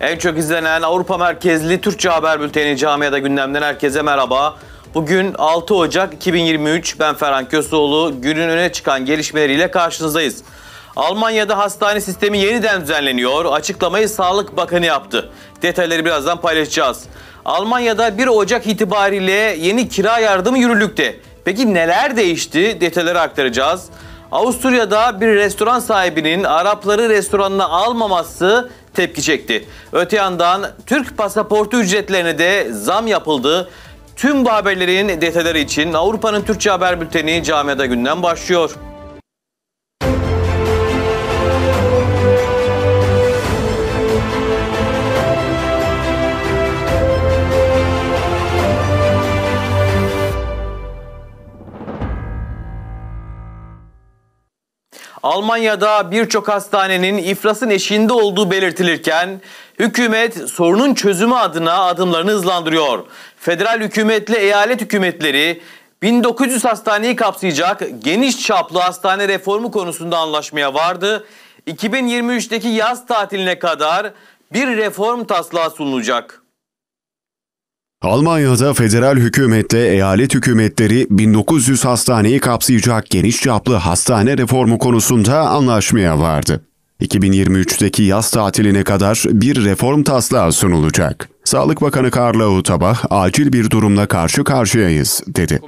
En çok izlenen Avrupa merkezli Türkçe haber bülteni Camia'da gündemden herkese merhaba. Bugün 6 Ocak 2023 ben Ferhan Kösoğlu günün öne çıkan gelişmeleriyle karşınızdayız. Almanya'da hastane sistemi yeniden düzenleniyor. Açıklamayı Sağlık Bakanı yaptı. Detayları birazdan paylaşacağız. Almanya'da 1 Ocak itibariyle yeni kira yardımı yürürlükte. Peki neler değişti? Detayları aktaracağız. Avusturya'da bir restoran sahibinin Arapları restoranına almaması tepki çekti. Öte yandan Türk pasaportu ücretlerine de zam yapıldı. Tüm bu haberlerin detayları için Avrupa'nın Türkçe Haber Bülteni camiada gündem başlıyor. Almanya'da birçok hastanenin iflasın eşiğinde olduğu belirtilirken hükümet sorunun çözümü adına adımlarını hızlandırıyor. Federal hükümetle eyalet hükümetleri 1900 hastaneyi kapsayacak geniş çaplı hastane reformu konusunda anlaşmaya vardı. 2023'teki yaz tatiline kadar bir reform taslağı sunulacak. Almanya'da federal hükümetle eyalet hükümetleri 1900 hastaneyi kapsayacak geniş çaplı hastane reformu konusunda anlaşmaya vardı. 2023'teki yaz tatiline kadar bir reform taslağı sunulacak. Sağlık Bakanı Karla Utabah, acil bir durumla karşı karşıyayız, dedi.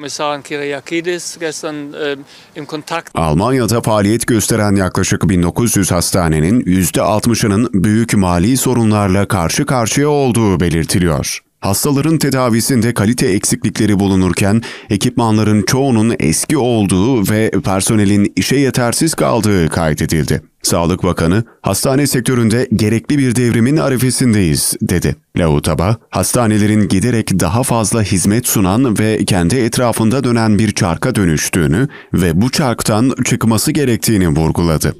E, Almanya'da faaliyet gösteren yaklaşık 1900 hastanenin %60'ının büyük mali sorunlarla karşı karşıya olduğu belirtiliyor. Hastaların tedavisinde kalite eksiklikleri bulunurken ekipmanların çoğunun eski olduğu ve personelin işe yetersiz kaldığı kaydedildi. Sağlık Bakanı, hastane sektöründe gerekli bir devrimin arifesindeyiz, dedi. Lautaba, hastanelerin giderek daha fazla hizmet sunan ve kendi etrafında dönen bir çarka dönüştüğünü ve bu çarktan çıkması gerektiğini vurguladı.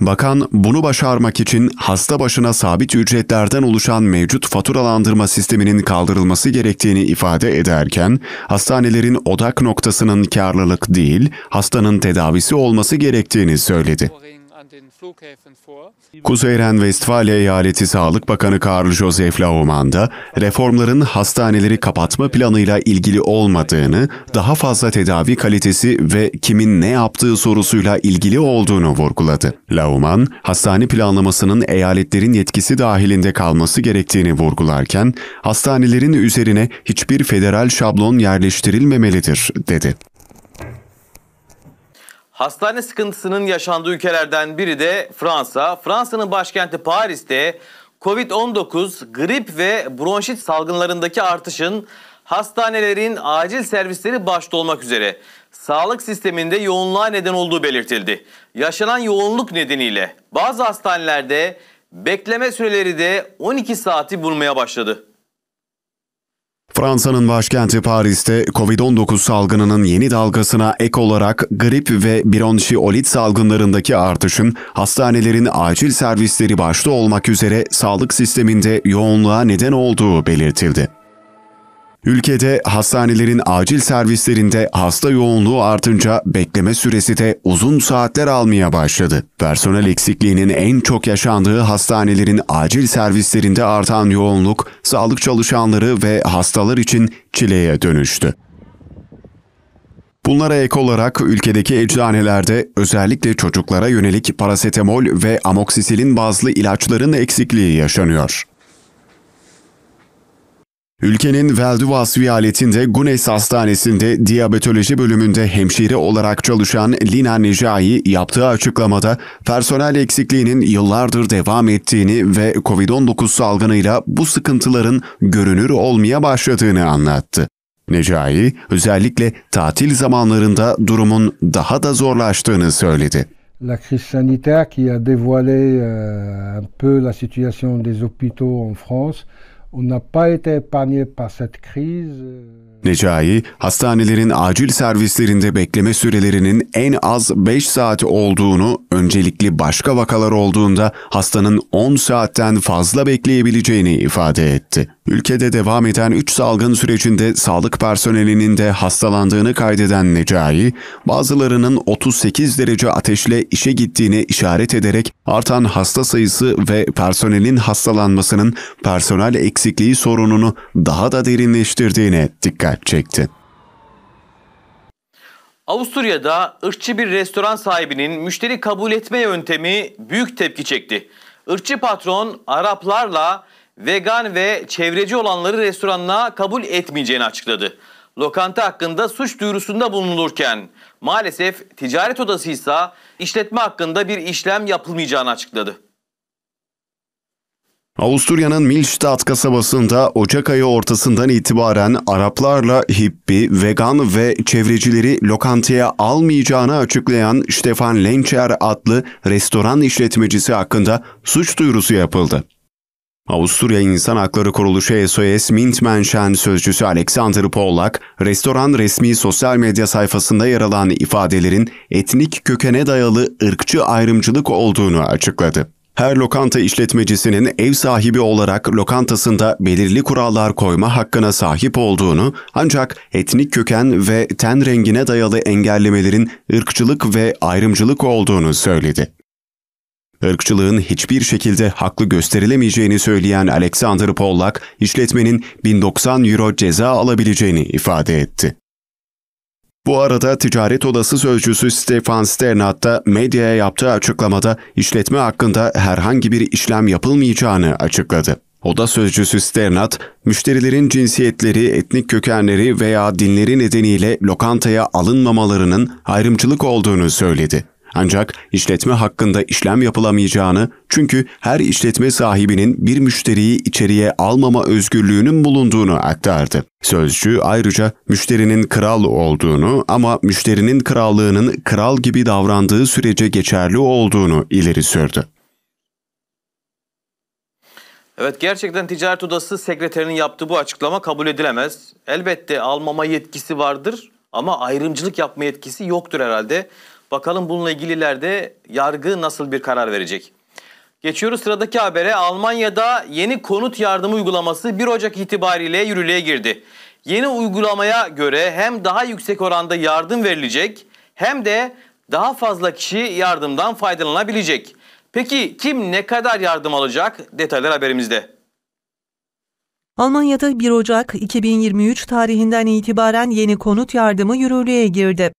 Bakan bunu başarmak için hasta başına sabit ücretlerden oluşan mevcut faturalandırma sisteminin kaldırılması gerektiğini ifade ederken, hastanelerin odak noktasının karlılık değil, hastanın tedavisi olması gerektiğini söyledi. Kuzeyren Ren-Vestfalya Eyaleti Sağlık Bakanı Karl Josef Laumann da reformların hastaneleri kapatma planıyla ilgili olmadığını, daha fazla tedavi kalitesi ve kimin ne yaptığı sorusuyla ilgili olduğunu vurguladı. Laumann, hastane planlamasının eyaletlerin yetkisi dahilinde kalması gerektiğini vurgularken, hastanelerin üzerine hiçbir federal şablon yerleştirilmemelidir, dedi. Hastane sıkıntısının yaşandığı ülkelerden biri de Fransa. Fransa'nın başkenti Paris'te Covid-19, grip ve bronşit salgınlarındaki artışın hastanelerin acil servisleri başta olmak üzere sağlık sisteminde yoğunluğa neden olduğu belirtildi. Yaşanan yoğunluk nedeniyle bazı hastanelerde bekleme süreleri de 12 saati bulmaya başladı. Fransa'nın başkenti Paris'te Covid-19 salgınının yeni dalgasına ek olarak grip ve bronşiolit salgınlarındaki artışın hastanelerin acil servisleri başta olmak üzere sağlık sisteminde yoğunluğa neden olduğu belirtildi. Ülkede hastanelerin acil servislerinde hasta yoğunluğu artınca bekleme süresi de uzun saatler almaya başladı. Personel eksikliğinin en çok yaşandığı hastanelerin acil servislerinde artan yoğunluk sağlık çalışanları ve hastalar için çileye dönüştü. Bunlara ek olarak ülkedeki eczanelerde özellikle çocuklara yönelik parasetamol ve amoksisilin bazlı ilaçların eksikliği yaşanıyor. Ülkenin Velduvas viyaletinde Gunes Hastanesi'nde diyabetoloji bölümünde hemşire olarak çalışan Lina Necai yaptığı açıklamada personel eksikliğinin yıllardır devam ettiğini ve COVID-19 salgınıyla bu sıkıntıların görünür olmaya başladığını anlattı. Necai özellikle tatil zamanlarında durumun daha da zorlaştığını söyledi. la crise sanitaire qui a dévoilé euh, un peu la situation des hôpitaux en France on n'a pas été épargné par cette crise. Euh, Necai, hastanelerin acil servislerinde bekleme sürelerinin en az 5 saat olduğunu, öncelikli başka vakalar olduğunda hastanın 10 saatten fazla bekleyebileceğini ifade etti. Ülkede devam eden 3 salgın sürecinde sağlık personelinin de hastalandığını kaydeden Necai, bazılarının 38 derece ateşle işe gittiğini işaret ederek artan hasta sayısı ve personelin hastalanmasının personel eksikliği sorununu daha da derinleştirdiğine dikkat dikkat çekti. Avusturya'da ırkçı bir restoran sahibinin müşteri kabul etme yöntemi büyük tepki çekti. Irkçı patron Araplarla vegan ve çevreci olanları restoranına kabul etmeyeceğini açıkladı. Lokanta hakkında suç duyurusunda bulunulurken maalesef ticaret odası ise işletme hakkında bir işlem yapılmayacağını açıkladı. Avusturya'nın Milstadt kasabasında Ocak ayı ortasından itibaren Araplarla hippi, vegan ve çevrecileri lokantaya almayacağını açıklayan Stefan Lencher adlı restoran işletmecisi hakkında suç duyurusu yapıldı. Avusturya İnsan Hakları Kuruluşu SOS Mintmenşen sözcüsü Alexander Pollak, restoran resmi sosyal medya sayfasında yer alan ifadelerin etnik kökene dayalı ırkçı ayrımcılık olduğunu açıkladı. Her lokanta işletmecisinin ev sahibi olarak lokantasında belirli kurallar koyma hakkına sahip olduğunu ancak etnik köken ve ten rengine dayalı engellemelerin ırkçılık ve ayrımcılık olduğunu söyledi. Irkçılığın hiçbir şekilde haklı gösterilemeyeceğini söyleyen Alexander Pollak, işletmenin 1090 euro ceza alabileceğini ifade etti. Bu arada ticaret odası sözcüsü Stefan Sternat da medyaya yaptığı açıklamada işletme hakkında herhangi bir işlem yapılmayacağını açıkladı. Oda sözcüsü Sternat, müşterilerin cinsiyetleri, etnik kökenleri veya dinleri nedeniyle lokantaya alınmamalarının ayrımcılık olduğunu söyledi. Ancak işletme hakkında işlem yapılamayacağını çünkü her işletme sahibinin bir müşteriyi içeriye almama özgürlüğünün bulunduğunu aktardı. Sözcü ayrıca müşterinin kral olduğunu ama müşterinin krallığının kral gibi davrandığı sürece geçerli olduğunu ileri sürdü. Evet gerçekten ticaret odası sekreterinin yaptığı bu açıklama kabul edilemez. Elbette almama yetkisi vardır ama ayrımcılık yapma yetkisi yoktur herhalde. Bakalım bununla ilgililerde yargı nasıl bir karar verecek? Geçiyoruz sıradaki habere. Almanya'da yeni konut yardımı uygulaması 1 Ocak itibariyle yürürlüğe girdi. Yeni uygulamaya göre hem daha yüksek oranda yardım verilecek hem de daha fazla kişi yardımdan faydalanabilecek. Peki kim ne kadar yardım alacak? Detaylar haberimizde. Almanya'da 1 Ocak 2023 tarihinden itibaren yeni konut yardımı yürürlüğe girdi.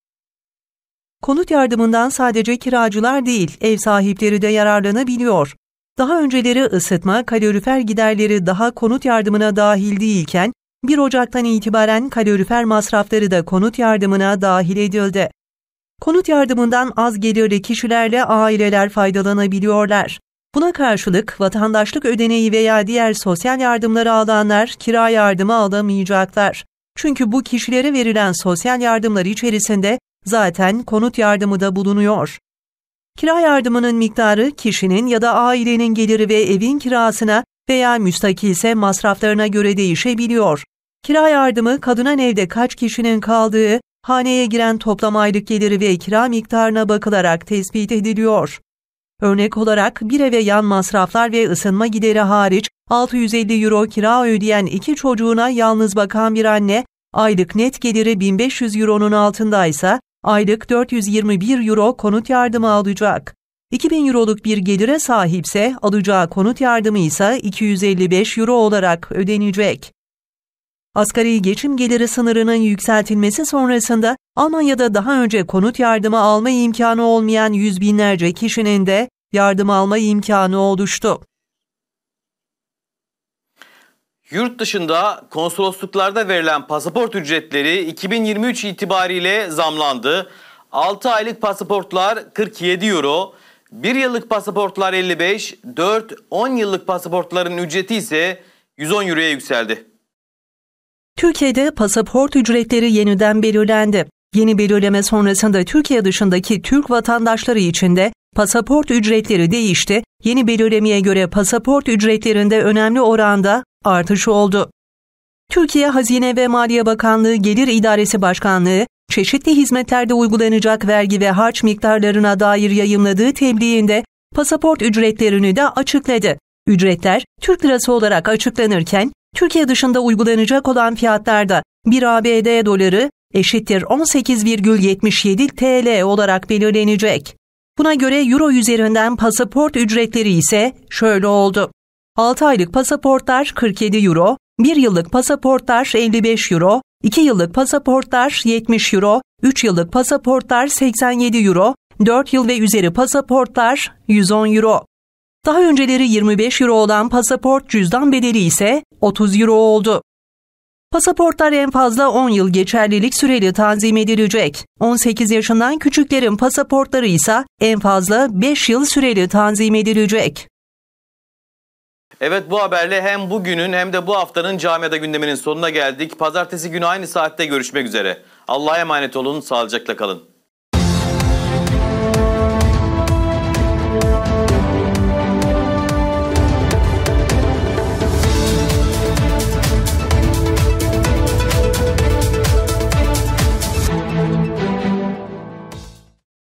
Konut yardımından sadece kiracılar değil, ev sahipleri de yararlanabiliyor. Daha önceleri ısıtma, kalorifer giderleri daha konut yardımına dahil değilken, 1 Ocak'tan itibaren kalorifer masrafları da konut yardımına dahil edildi. Konut yardımından az gelirli kişilerle aileler faydalanabiliyorlar. Buna karşılık vatandaşlık ödeneği veya diğer sosyal yardımları alanlar kira yardımı alamayacaklar. Çünkü bu kişilere verilen sosyal yardımlar içerisinde zaten konut yardımı da bulunuyor. Kira yardımının miktarı kişinin ya da ailenin geliri ve evin kirasına veya müstakilse masraflarına göre değişebiliyor. Kira yardımı kadının evde kaç kişinin kaldığı, haneye giren toplam aylık geliri ve kira miktarına bakılarak tespit ediliyor. Örnek olarak bir eve yan masraflar ve ısınma gideri hariç 650 euro kira ödeyen iki çocuğuna yalnız bakan bir anne, aylık net geliri 1500 euronun altındaysa aylık 421 euro konut yardımı alacak. 2000 euroluk bir gelire sahipse alacağı konut yardımı ise 255 euro olarak ödenecek. Asgari geçim geliri sınırının yükseltilmesi sonrasında Almanya'da daha önce konut yardımı alma imkanı olmayan yüz binlerce kişinin de yardım alma imkanı oluştu. Yurt dışında konsolosluklarda verilen pasaport ücretleri 2023 itibariyle zamlandı. 6 aylık pasaportlar 47 euro, 1 yıllık pasaportlar 55, 4, 10 yıllık pasaportların ücreti ise 110 euroya yükseldi. Türkiye'de pasaport ücretleri yeniden belirlendi. Yeni belirleme sonrasında Türkiye dışındaki Türk vatandaşları için de pasaport ücretleri değişti. Yeni belirlemeye göre pasaport ücretlerinde önemli oranda artış oldu. Türkiye Hazine ve Maliye Bakanlığı Gelir İdaresi Başkanlığı, çeşitli hizmetlerde uygulanacak vergi ve harç miktarlarına dair yayımladığı tebliğinde pasaport ücretlerini de açıkladı. Ücretler Türk lirası olarak açıklanırken Türkiye dışında uygulanacak olan fiyatlarda 1 ABD doları eşittir 18,77 TL olarak belirlenecek. Buna göre euro üzerinden pasaport ücretleri ise şöyle oldu. 6 aylık pasaportlar 47 euro, 1 yıllık pasaportlar 55 euro, 2 yıllık pasaportlar 70 euro, 3 yıllık pasaportlar 87 euro, 4 yıl ve üzeri pasaportlar 110 euro. Daha önceleri 25 euro olan pasaport cüzdan bedeli ise 30 euro oldu. Pasaportlar en fazla 10 yıl geçerlilik süreyle tanzim edilecek. 18 yaşından küçüklerin pasaportları ise en fazla 5 yıl süreyle tanzim edilecek. Evet bu haberle hem bugünün hem de bu haftanın camiada gündeminin sonuna geldik. Pazartesi günü aynı saatte görüşmek üzere. Allah'a emanet olun, sağlıcakla kalın.